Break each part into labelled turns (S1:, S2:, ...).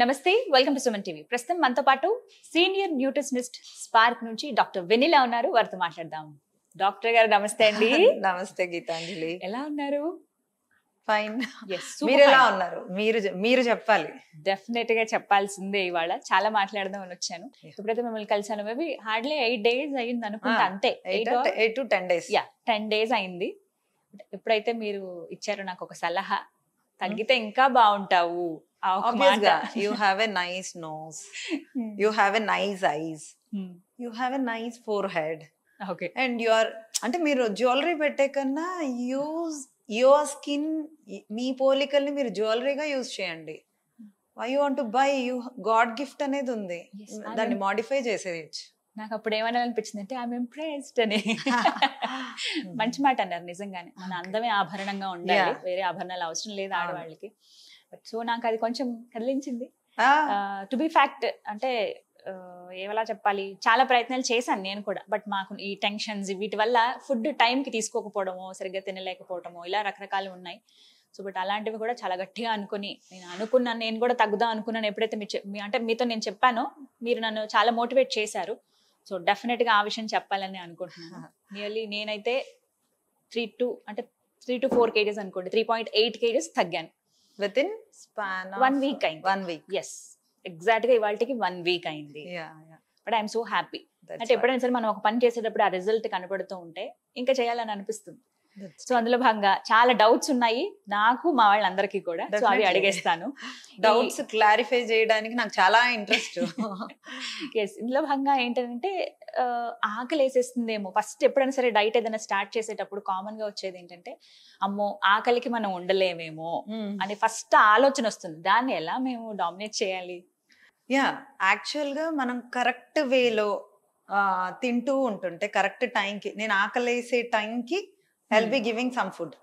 S1: నమస్తే welcome to Suman TV ప్రస్తుతం మనతో పాటు సీనియర్ న్యూట్రిషనిస్ట్ స్పార్క్ నుంచి డాక్టర్ వెనిలా ఉన్నారు వారితో మాట్లాడదాం డాక్టర్ గారు నమస్తే అండి నమస్తే గీతాంజలి ఎలా ఉన్నారు ఫైన్ మీరు ఎలా ఉన్నారు మీరు మీరు చెప్పాలి డెఫినెట్ గా చెప్పాల్సిందే ఇవాళ చాలా మాట్లాడదాం అని వచ్చాను ఇప్పుడైతే మిమ్మల్ని కలిసాను మేబీ హార్డ్లీ ఎయిట్ డేస్ అయింది అనుకుంటా అంతే eight to ten days yeah ten days అయింది ఎప్పుడైతే మీరు ఇచ్చారో
S2: నాకు ఒక సలహా తగ్గితే hmm. ఇంకా బాగుంటావు ఆబ్వియస్ గా you have a nice nose you have a nice eyes you have a nice forehead okay and you are అంటే మీరు జ్యువెలరీ పెట్టే కన్నా యూజ్ యువర్ స్కిన్ మీ పోలికల్ని మీరు జ్యువెలరీగా యూజ్ చేయండి why you want by you God gift అనేది ఉంది hmm, దాన్ని మాడిఫై చేసేది నాకు అప్పుడు ఏమైనా అనిపించింది అంటే ఐఎమ్
S1: ఇంప్రెస్డ్ అని మంచి మాట అన్నారు నిజంగానే మన అందమే ఆభరణంగా ఉండాలి వేరే ఆభరణాలు అవసరం లేదు ఆడవాళ్ళకి సో నాకు అది కొంచెం కదిలించింది టు బి ఫ్యాక్ట్ అంటే ఏమలా చెప్పాలి చాలా ప్రయత్నాలు చేశాను నేను కూడా బట్ మాకు ఈ టెన్షన్స్ వీటి వల్ల ఫుడ్ టైంకి తీసుకోకపోవడమో సరిగ్గా తినలేకపోవడమో ఇలా రకరకాలు ఉన్నాయి సో బట్ అలాంటివి కూడా చాలా గట్టిగా అనుకుని నేను అనుకున్నాను నేను కూడా తగ్గుదాం అనుకున్నాను ఎప్పుడైతే మీ అంటే మీతో నేను చెప్పానో మీరు నన్ను చాలా మోటివేట్ చేశారు సో డెఫినెట్గా ఆ విషయం చెప్పాలని అనుకుంటున్నాను నియర్లీ నేనైతే త్రీ టూ అంటే త్రీ టు ఫోర్ కేజెస్ అనుకోండి త్రీ పాయింట్ ఎయిట్ కేజెస్ తగ్గాను within span one week అయింది వన్ వీక్ ఎస్ ఎగ్జాక్ట్ గా ఇవాళకి వన్ వీక్ అయింది బట్ ఐఎమ్ సో హ్యాపీ అంటే ఎప్పుడైనా సరే మనం ఒక పని చేసేటప్పుడు ఆ రిజల్ట్ కనపడుతూ ఉంటే ఇంకా చేయాలని అనిపిస్తుంది సో అందులో భాగంగా చాలా డౌట్స్ ఉన్నాయి నాకు మా వాళ్ళందరికీ కూడా సో అవి అడిగేస్తాను డౌట్స్ క్లారిఫై చేయడానికి నాకు చాలా ఇంట్రెస్ట్ ఎస్ ఇందులో భాగంగా ఏంటంటే ఆకలి వేసేస్తుందేమో ఫస్ట్ ఎప్పుడైనా సరే డైట్ ఏదైనా స్టార్ట్ చేసేటప్పుడు కామన్ గా వచ్చేది ఏంటంటే అమ్మో ఆకలికి మనం ఉండలేమేమో hmm. అని ఫస్ట్ ఆలోచన వస్తుంది దాన్ని ఎలా మేము డామినేట్ చేయాలి
S2: యా యాక్చువల్గా మనం కరెక్ట్ వేలో తింటూ ఉంటుంటే కరెక్ట్ టైంకి నేను ఆకలి వేసే టైంకి I'll be giving some food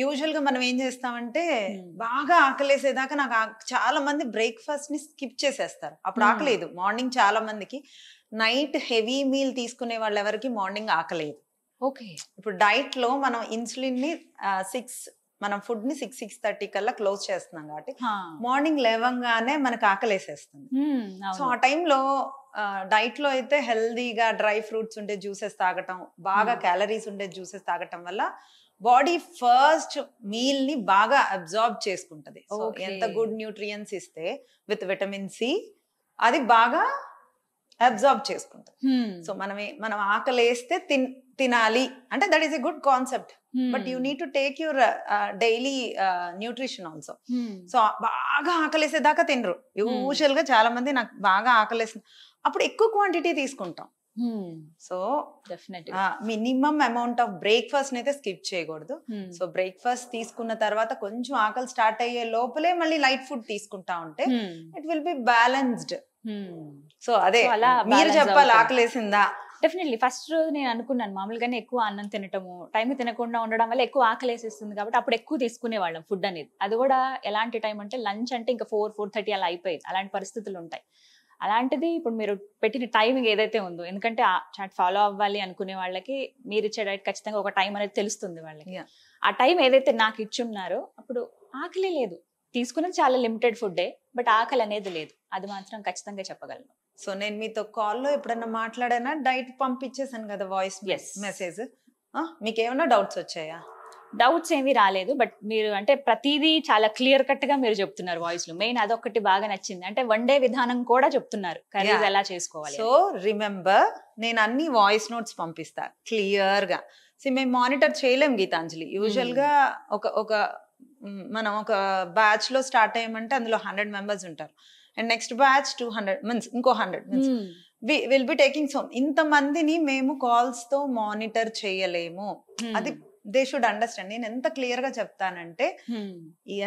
S2: usual గా మనం ఏం చేస్తామంటే hmm. బాగా ఆకలేసేదాకా నాకు చాలా మంది బ్రేక్ఫాస్ట్ ని స్కిప్ చేసేస్తారు అప్పుడు hmm. ఆకలేదు మార్నింగ్ చాలా మందికి నైట్ హెవీ మీల్ తీసుకునే వాళ్ళు ఎవరికి మార్నింగ్ ఆకలేదు ఓకే ఇప్పుడు డైట్ లో మనం ఇన్సులిన్ ని సిక్స్ మనం ఫుడ్ ని సిక్స్ సిక్స్ థర్టీ కల్లా క్లోజ్ చేస్తున్నాం కాబట్టి మార్నింగ్ లేవంగానే మనకు ఆకలేసేస్తుంది సో hmm. ఆ టైంలో డైట్ లో అయితే హెల్దీగా డ్రై ఫ్రూట్స్ ఉండే జ్యూసెస్ తాగటం బాగా hmm. క్యాలరీస్ ఉండే జ్యూసెస్ తాగటం వల్ల బాడీ ఫస్ట్ మీల్ ని బాగా అబ్జార్బ్ చేసుకుంటది ఎంత గుడ్ న్యూట్రియన్స్ ఇస్తే విత్ విటమిన్ సి అది బాగా అబ్జార్బ్ చేసుకుంటుంది hmm. సో మనమే మనం ఆకలి వేస్తే తిన్ తినాలి అంటే that is a good concept hmm. But you need to take your daily nutrition also so బాగా ఆకలేసేదాకా తినరు యూజువల్ గా చాలా మంది నాకు బాగా ఆకలి అప్పుడు ఎక్కువ క్వాంటిటీ తీసుకుంటాం so definite minimum amount of breakfast అయితే స్కిప్ చేయకూడదు సో hmm. బ్రేక్ఫాస్ట్ తీసుకున్న తర్వాత కొంచెం ఆకలి స్టార్ట్ అయ్యే లోపలే మళ్ళీ లైట్ ఫుడ్ తీసుకుంటా ఉంటే it will be balanced so అదే మీరు చెప్పాలి వేసిందా డెఫినెట్లీ ఫస్ట్
S1: రోజు నేను అనుకున్నాను మామూలుగానే ఎక్కువ అన్నం తినటము టైం తినకుండా ఉండడం వల్ల ఎక్కువ ఆకలి వేసేస్తుంది కాబట్టి అప్పుడు ఎక్కువ తీసుకునే వాళ్ళం ఫుడ్ అనేది అది కూడా ఎలాంటి టైం అంటే లంచ్ అంటే ఇంకా ఫోర్ ఫోర్ థర్టీ అలా అయిపోయింది అలాంటి పరిస్థితులు ఉంటాయి అలాంటిది ఇప్పుడు మీరు పెట్టిన టైమింగ్ ఏదైతే ఉందో ఎందుకంటే ఆ చాట్ ఫాలో అవ్వాలి అనుకునే వాళ్ళకి మీరు ఇచ్చే డైట్ ఖచ్చితంగా ఒక టైం అనేది తెలుస్తుంది వాళ్ళకి ఆ టైం ఏదైతే నాకు ఇచ్చున్నారో అప్పుడు ఆకలి లేదు తీసుకున్నది చాలా లిమిటెడ్ ఫుడ్డే బట్ ఆకలి అనేది లేదు
S2: అది మాత్రం ఖచ్చితంగా చెప్పగలను సో నేను మీతో కాల్లో ఎప్పుడన్నా మాట్లాడానా డైట్ పంపించేసాను కదా వాయిస్ మెసేజ్ మీకు ఏమైనా డౌట్స్ వచ్చాయా డౌట్స్ ఏమీ రాలేదు బట్
S1: మీరు అంటే ప్రతిదీ చాలా క్లియర్ కట్ గా మీరు చెప్తున్నారు వాయిస్ లో మెయిన్ అదొకటి బాగా నచ్చింది అంటే వన్ డే
S2: విధానం కూడా చెప్తున్నారు కర్రీస్ ఎలా చేసుకోవాలి సో రిమెంబర్ నేను అన్ని వాయిస్ నోట్స్ పంపిస్తా క్లియర్ గా సో మేము మానిటర్ చేయలేం గీతాంజలి యూజువల్ hmm. గా ఒక ఒక మనం ఒక బ్యాచ్ లో స్టార్ట్ అయ్యామంటే అందులో హండ్రెడ్ మెంబర్స్ ఉంటారు and next batch two hundred means ఇంకో hundred we will be taking ఇంత ఇంతమందిని మేము కాల్స్ తో మానిటర్ చేయలేము hmm. అది దే షుడ్ అండర్స్టాండ్ నేను ఎంత క్లియర్ గా చెప్తానంటే hmm.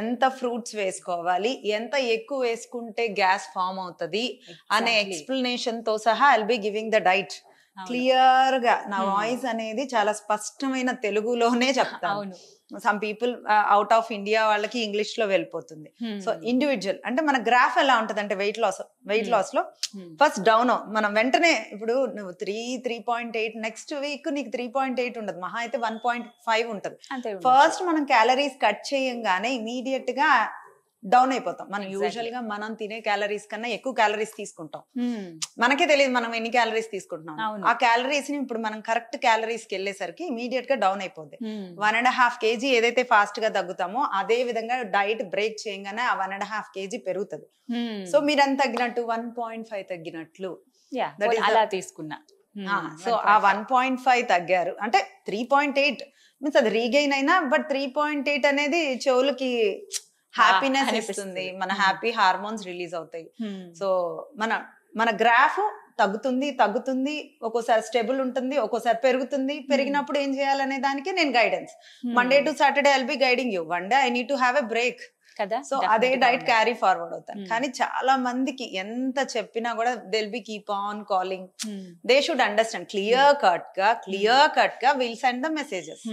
S2: ఎంత ఫ్రూట్స్ వేసుకోవాలి ఎంత ఎక్కువ వేసుకుంటే గ్యాస్ ఫామ్ అవుతుంది అనే ఎక్స్ప్లెనేషన్ తో సహా I'll be giving the diet clear గా నా వాయిస్ అనేది చాలా స్పష్టమైన తెలుగులోనే చెప్తాను some people out of India వాళ్ళకి ఇంగ్లీష్ లో వెళ్ళిపోతుంది సో ఇండివిజువల్ అంటే మన గ్రాఫ్ ఎలా ఉంటుంది అంటే వెయిట్ లాస్ వెయిట్ లాస్ లో ఫస్ట్ డౌన్ మనం వెంటనే ఇప్పుడు నువ్వు three three point eight next week నీకు త్రీ పాయింట్ ఎయిట్ ఉండదు మహా అయితే వన్ పాయింట్ ఫైవ్ ఉంటది ఫస్ట్ మనం క్యాలరీస్ కట్ చేయంగానే ఇమీడియట్ గా డౌన్ అయిపోతాం మనం యూజువల్ గా మనం తినే క్యాలరీస్ కన్నా ఎక్కువ క్యాలరీస్ తీసుకుంటాం మనకే తెలియదు మనం ఎన్ని క్యాలరీస్ తీసుకుంటున్నాం ఆ క్యాలరీస్ ని ఇప్పుడు మనం కరెక్ట్ క్యాలరీస్ కి వెళ్ళేసరికి ఇమీడియట్ గా డౌన్ అయిపోద్ది వన్ అండ్ హాఫ్ కేజీ ఏదైతే ఫాస్ట్ గా తగ్గుతామో అదే విధంగా డైట్ బ్రేక్ చేయగానే ఆ వన్ అండ్ హాఫ్ కేజీ పెరుగుతుంది సో మీరంత తగ్గినట్టు వన్ పాయింట్ ఫైవ్ తగ్గినట్లు అలా
S1: తీసుకున్నా సో
S2: ఆ వన్ పాయింట్ ఫైవ్ తగ్గారు అంటే త్రీ పాయింట్ ఎయిట్ మీన్స్ అది రీగెయిన్ అయినా బట్ త్రీ పాయింట్ ఎయిట్ అనేది చెవులకి హ్యాపీనెస్ ఇస్తుంది మన హ్యాపీ హార్మోన్స్ రిలీజ్ అవుతాయి సో మన మన గ్రాఫ్ తగ్గుతుంది తగ్గుతుంది ఒక్కోసారి స్టేబుల్ ఉంటుంది ఒక్కోసారి పెరుగుతుంది పెరిగినప్పుడు ఏం చేయాలనే దానికి నేను guidance Monday to Saturday I'll be guiding you one day I need to have a break కదా సో అదే డైట్ క్యారీ ఫార్వర్డ్ అవుతారు hmm. కానీ చాలా మందికి ఎంత చెప్పినా కూడా they'll be keep on calling they should understand clear cut గా క్లియర్ కట్ hmm. గా will send the messages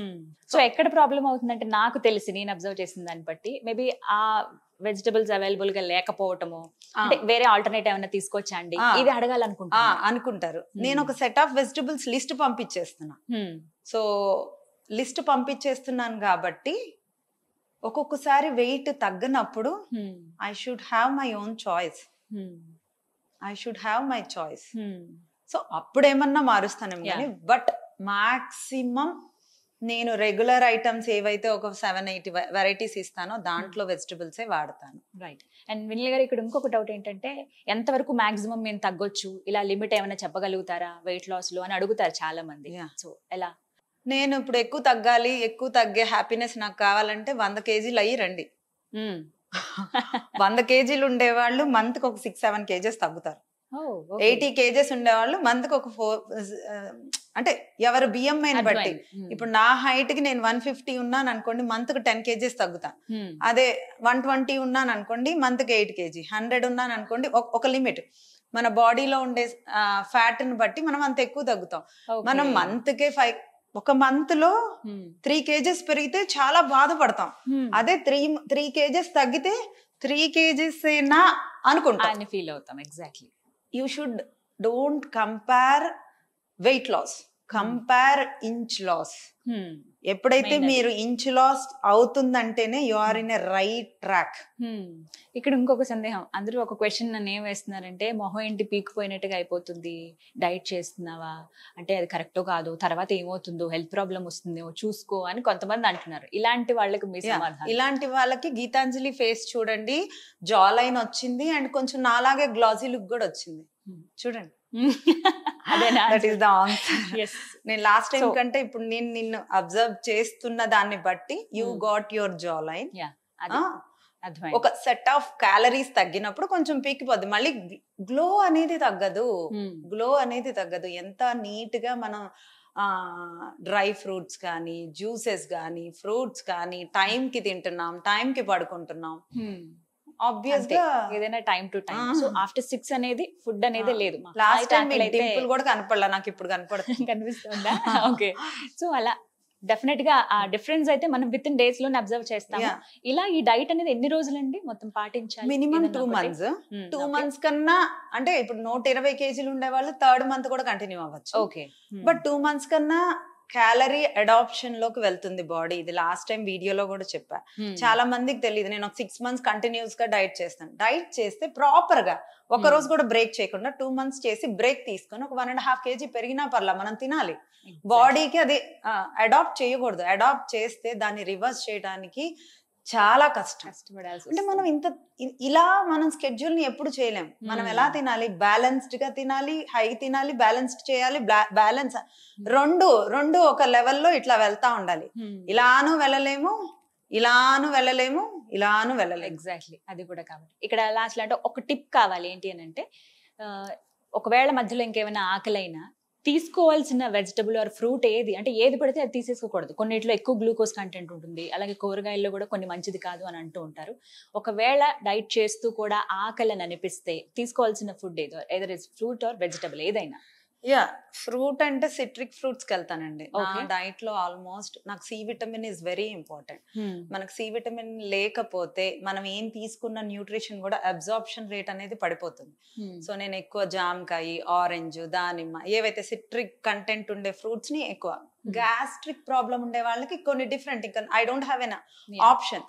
S2: so ఎక్కడ ప్రాబ్లం అవుతుందంటే నాకు తెలిసి నేను
S1: అబ్జర్వ్ చేసిన దాన్ని బట్టి మేబీ ఆ వెజిటబుల్స్ అవైలబుల్ గా లేకపోవటము అంటే వేరే
S2: ఆల్టర్నేట్ ఏమైనా తీసుకోవచ్చా అండి ఇది అడగాలనుకుంటా అనుకుంటారు hmm. నేను ఒక సెట్ ఆఫ్ వెజిటబుల్స్ లిస్ట్ పంపించేస్తున్నా సో లిస్ట్ పంపించేస్తున్నాను కాబట్టి ఒక్కొక్కసారి వెయిట్ తగ్గనప్పుడు I should have my own choice I should have my choice so ఏమన్నా మారుస్తాను కానీ బట్ మాక్సిమం నేను రెగ్యులర్ ఐటమ్స్ ఏవైతే ఒక సెవెన్ ఎయిట్ వెరైటీస్ ఇస్తానో hmm. దాంట్లో వెజిటబుల్స్ వాడతాను రైట్
S1: అండ్ వినిల్ గారు ఇక్కడ ఇంకొక డౌట్ ఏంటంటే ఎంతవరకు మాక్సిమం మేము తగ్గొచ్చు ఇలా లిమిట్ ఏమైనా చెప్పగలుగుతారా వెయిట్ లాస్ లో అని అడుగుతారు చాలా
S2: మంది సో ఎలా నేను ఇప్పుడు ఎక్కువ తగ్గాలి ఎక్కువ తగ్గే హ్యాపీనెస్ నాకు కావాలంటే వంద కేజీలు అయ్యి రండి వంద కేజీలు ఉండేవాళ్ళు మంత్ కి ఒక సిక్స్ సెవెన్ కేజెస్ తగ్గుతారు ఎయిటీ కేజెస్ ఉండేవాళ్ళు మంత్ ఒక ఫోర్ అంటే ఎవరు బియ్యం బట్టి ఇప్పుడు నా హైట్ కి నేను వన్ ఫిఫ్టీ ఉన్నాను అనుకోండి మంత్ కి టెన్ కేజీస్ తగ్గుతాను అదే వన్ ట్వంటీ ఉన్నాను అనుకోండి మంత్ కి ఎయిట్ కేజీ హండ్రెడ్ ఉన్నాను అనుకోండి ఒక లిమిట్ మన బాడీలో ఉండే ఫ్యాట్ ని బట్టి మనం అంత ఎక్కువ తగ్గుతాం మనం మంత్ కే ఫైవ్ ఒక మంత్ లో త్రీ కేజెస్ పెరిగితే చాలా బాధపడతాం అదే త్రీ త్రీ కేజెస్ తగ్గితే త్రీ కేజెస్ ఏనా అనుకుంటాం ఫీల్ అవుతాం exactly you should don't compare weight loss compare inch loss ఎప్పుడైతే మీరు ఇంచ్ లాస్ అవుతుందంటేనే you are in a right track ఇక్కడ ఇంకొక సందేహం అందరూ ఒక క్వశ్చన్ నన్ను ఏం
S1: వేస్తున్నారంటే మొహం ఏంటి పీకిపోయినట్టుగా అయిపోతుంది డైట్ చేస్తున్నావా అంటే అది కరెక్టో కాదు తర్వాత ఏమవుతుందో హెల్త్ ప్రాబ్లం వస్తుందేమో చూసుకో అని కొంతమంది అంటున్నారు ఇలాంటి వాళ్ళకి మీ ఇలాంటి
S2: వాళ్ళకి గీతాంజలి ఫేస్ చూడండి జాలైన్ వచ్చింది అండ్ కొంచెం నాలాగే గ్లాజీ లుక్ కూడా వచ్చింది hmm. చూడండి hmm. నేను లాస్ట్ టైం కంటే ఇప్పుడు నేను నిన్ను అబ్జర్వ్ చేస్తున్న దాన్ని బట్టి you got your jawline ఒక సెట్ ఆఫ్ క్యాలరీస్ తగ్గినప్పుడు కొంచెం పీకిపోద్ది మళ్ళీ గ్లో అనేది తగ్గదు గ్లో hmm. అనేది తగ్గదు ఎంత నీట్ గా మనం డ్రై ఫ్రూట్స్ కానీ జ్యూసెస్ కానీ ఫ్రూట్స్ కానీ టైంకి తింటున్నాం టైంకి పడుకుంటున్నాం hmm. ఆబ్వియస్ గా ఏదైనా time to time so
S1: after six అనేది ఫుడ్ అనేది లేదు లాస్ట్ టైం డింపుల్ కూడా కనపడలే నాకు ఇప్పుడు కనపడదు కనిపిస్తుందా ఓకే సో అలా డెఫినెట్ గా ఆ డిఫరెన్స్ అయితే మనం విత్ ఇన్ డేస్ లోనే అబ్జర్వ్ చేస్తాము
S2: ఇలా ఈ డైట్ అనేది ఎన్ని రోజులు అండి మొత్తం పాటించాలి minimum two months two months కన్నా అంటే ఇప్పుడు నూట ఇరవై కేజీలు ఉండే వాళ్ళు థర్డ్ మంత్ కూడా కంటిన్యూ అవ్వచ్చు ఓకే బట్ టూ మంత్స్ కన్నా క్యాలరీ అడాప్షన్ లోకి వెళ్తుంది బాడీ ఇది లాస్ట్ టైం వీడియోలో కూడా చెప్పా చాలా మందికి తెలియదు నేను ఒక సిక్స్ మంత్స్ కంటిన్యూస్ గా డైట్ చేస్తాను డైట్ చేస్తే ప్రాపర్ గా ఒక రోజు కూడా బ్రేక్ చేయకుండా టూ మంత్స్ చేసి బ్రేక్ తీసుకొని ఒక వన్ అండ్ హాఫ్ కేజీ పెరిగినా పర్లా మనం తినాలి బాడీకి అది అడాప్ట్ చేయకూడదు అడాప్ట్ చేస్తే దాన్ని రివర్స్ చేయడానికి చాలా కష్టం కష్టపడాల్సి అంటే మనం ఇంత ఇలా మనం స్కెడ్యూల్ ని ఎప్పుడు చేయలేం మనం ఎలా తినాలి బ్యాలెన్స్డ్ గా తినాలి హై తినాలి బ్యాలెన్స్డ్ చేయాలి బ్యాలెన్స్ రెండు రెండు ఒక లెవెల్లో ఇట్లా వెళ్తా ఉండాలి ఇలాను వెళ్ళలేము ఇలాను వెళ్ళలేము ఇలాను వెళ్ళలేము ఎగ్జాక్ట్లీ అది కూడా కాబట్టి ఇక్కడ లాస్ట్ అంటే ఒక టిప్ కావాలి ఏంటి
S1: అని అంటే ఒకవేళ మధ్యలో ఇంకేమైనా ఆకలైనా తీసుకోవాల్సిన వెజిటబుల్ ఆర్ ఫ్రూట్ ఏది అంటే ఏది పడితే అది తీసేసుకోకూడదు కొన్నిట్లో ఎక్కువ గ్లూకోజ్ కంటెంట్ ఉంటుంది అలాగే కూరగాయల్లో కూడా కొన్ని మంచిది కాదు అని అంటూ ఉంటారు ఒకవేళ డైట్ చేస్తూ కూడా ఆకలి అనిపిస్తే
S2: తీసుకోవాల్సిన ఫుడ్ ఏదో ఏదో ఫ్రూట్ ఆర్ వెజిటబుల్ ఏదైనా యా ఫ్రూట్ అంటే సిట్రిక్ ఫ్రూట్స్ కి వెళ్తానండి డైట్ లో ఆల్మోస్ట్ నాకు C vitamin is very important మనకు సి విటమిన్ లేకపోతే మనం ఏం తీసుకున్న న్యూట్రిషన్ కూడా అబ్జార్ప్షన్ రేట్ అనేది పడిపోతుంది సో నేను ఎక్కువ జామకాయ ఆరెంజ్ దానిమ్మ ఏవైతే సిట్రిక్ కంటెంట్ ఉండే ఫ్రూట్స్ ని ఎక్కువ గ్యాస్ట్రిక్ hmm. ప్రాబ్లం ఉండే వాళ్ళకి కొన్ని డిఫరెంట్ ఇంకా I don't have an option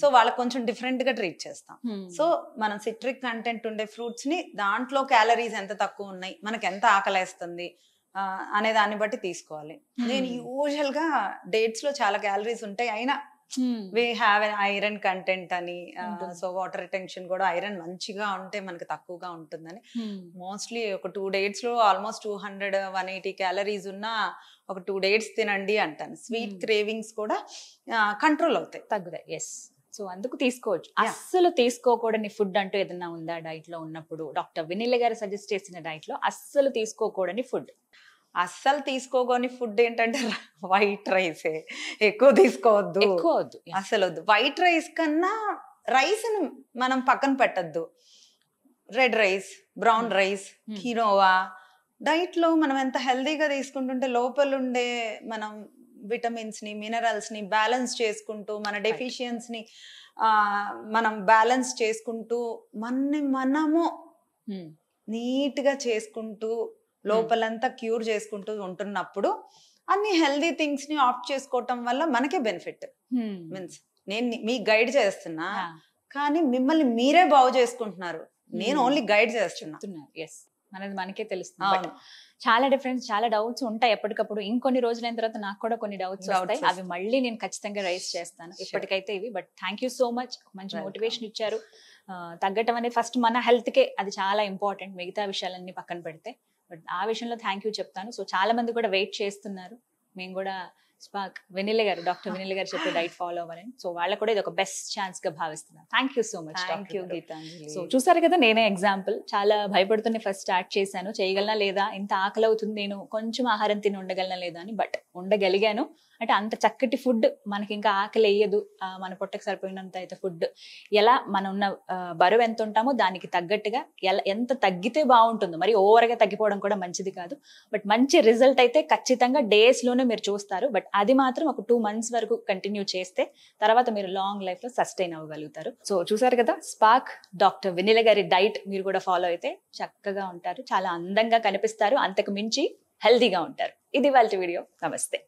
S2: so వాళ్ళకి కొంచెం డిఫరెంట్ గా ట్రీట్ చేస్తాం సో hmm. మనం సిట్రిక్ కంటెంట్ ఉండే ఫ్రూట్స్ ని దాంట్లో క్యాలరీస్ ఎంత తక్కువ ఉన్నాయి మనకి ఎంత ఆకలిస్తుంది అనే దాన్ని బట్టి తీసుకోవాలి hmm. నేను యూజువల్ గా డేట్స్ లో చాలా క్యాలరీస్ ఉంటాయి అయినా వి హ్యావ్ ఐరన్ కంటెంట్ అని సో వాటర్ రిటెన్షన్ కూడా ఐరన్ మంచిగా ఉంటే మనకి తక్కువగా ఉంటుందని మోస్ట్లీ hmm. ఒక టూ డేట్స్ లో almost two hundred one eighty calories ఉన్న ఒక టూ డేట్స్ తినండి అంటాను స్వీట్ క్రేవింగ్స్ hmm. కూడా కంట్రోల్ అవుతాయి తగ్గుతాయి
S1: ఎస్ సో అందుకు తీసుకోవచ్చు అస్సలు తీసుకోకూడని ఫుడ్ అంటూ ఏదైనా ఉందా డైట్ లో ఉన్నప్పుడు డాక్టర్ వినిల్ గారు సజెస్ట్ చేసిన డైట్ లో అస్సలు తీసుకోకూడని ఫుడ్ అస్సలు తీసుకోగోని
S2: ఫుడ్ ఏంటంటే వైట్ రైస్ ఎక్కువ తీసుకోవద్దు ఎక్కువద్దు అసలు వద్దు వైట్ రైస్ కన్నా రైస్ మనం పక్కన పెట్టద్దు red rice brown hmm. Rice hmm. Quinoa డైట్లో మనం ఎంత హెల్దీగా తీసుకుంటుంటే లోపల ఉండే మనం విటమిన్స్ని మినరల్స్ని బ్యాలెన్స్ చేసుకుంటూ మన డెఫిషియన్స్ని మనం బ్యాలెన్స్ చేసుకుంటూ మన మనము hmm. నీట్గా చేసుకుంటూ లోపలంతా క్యూర్ చేసుకుంటూ ఉంటున్నప్పుడు అన్ని హెల్దీ థింగ్స్ ని ఆప్ట్ చేసుకోవటం వల్ల మనకే బెనిఫిట్ మీన్స్ నేను మీ గైడ్ చేస్తున్నా కానీ మిమ్మల్ని మీరే బాగు చేసుకుంటున్నారు నేను ఓన్లీ గైడ్
S1: చేస్తున్నాను ఎస్ అనేది మనకే తెలుస్తుంది చాలా డిఫరెన్స్ చాలా డౌట్స్ ఉంటాయి ఎప్పటికప్పుడు ఇంకొన్ని రోజులైన తర్వాత నాకు కూడా కొన్ని డౌట్స్ ఉంటాయి అవి మళ్ళీ నేను ఖచ్చితంగా రైస్ చేస్తాను ఇప్పటికైతే ఇవి but thank you so much మంచి మోటివేషన్ ఇచ్చారు తగ్గటం అనేది ఫస్ట్ మన హెల్త్ కే అది చాలా ఇంపార్టెంట్ మిగతా విషయాలన్నీ పక్కన పెడితే బట్ ఆ విషయంలో థ్యాంక్ యూ చెప్తాను సో చాలా మంది కూడా వెయిట్ చేస్తున్నారు మేము కూడా స్పాక్ వెనిల్ గారు డాక్టర్ వెనిల్ గారు చెప్పే డైట్ ఫాలో అవ్వాలని సో వాళ్ళ కూడా ఇది ఒక బెస్ట్ ఛాన్స్ గా భావిస్తున్నాను thank you so much thank you Geetanjali so చూసారు కదా నేనే ఎగ్జాంపుల్ చాలా భయపడుతున్నాయి ఫస్ట్ స్టార్ట్ చేశాను చేయగలనా లేదా ఇంత ఆకలి అవుతుంది నేను కొంచెం ఆహారం తిని ఉండగలనా లేదా అని బట్ ఉండగలిగాను అంటే అంత చక్కటి ఫుడ్ మనకి ఇంకా ఆకలి వేయదు మన పొట్టకు సరిపోయినంత అయితే ఫుడ్ ఎలా మనం ఉన్న బరువు ఎంత ఉంటామో దానికి తగ్గట్టుగా ఎలా ఎంత తగ్గితే బాగుంటుందో మరి ఓవర్గా తగ్గిపోవడం కూడా మంచిది కాదు బట్ మంచి రిజల్ట్ అయితే ఖచ్చితంగా డేస్లోనే మీరు చూస్తారు బట్ అది మాత్రం ఒక టూ మంత్స్ వరకు కంటిన్యూ చేస్తే తర్వాత మీరు లాంగ్ లైఫ్లో సస్టైన్ అవ్వగలుగుతారు సో చూసారు కదా స్పాక్ డాక్టర్ వెనిల గారి డైట్ మీరు కూడా ఫాలో అయితే చక్కగా ఉంటారు చాలా అందంగా కనిపిస్తారు అంతకు మించి హెల్దీగా ఉంటారు ఇది వాళ్ళ
S2: వీడియో నమస్తే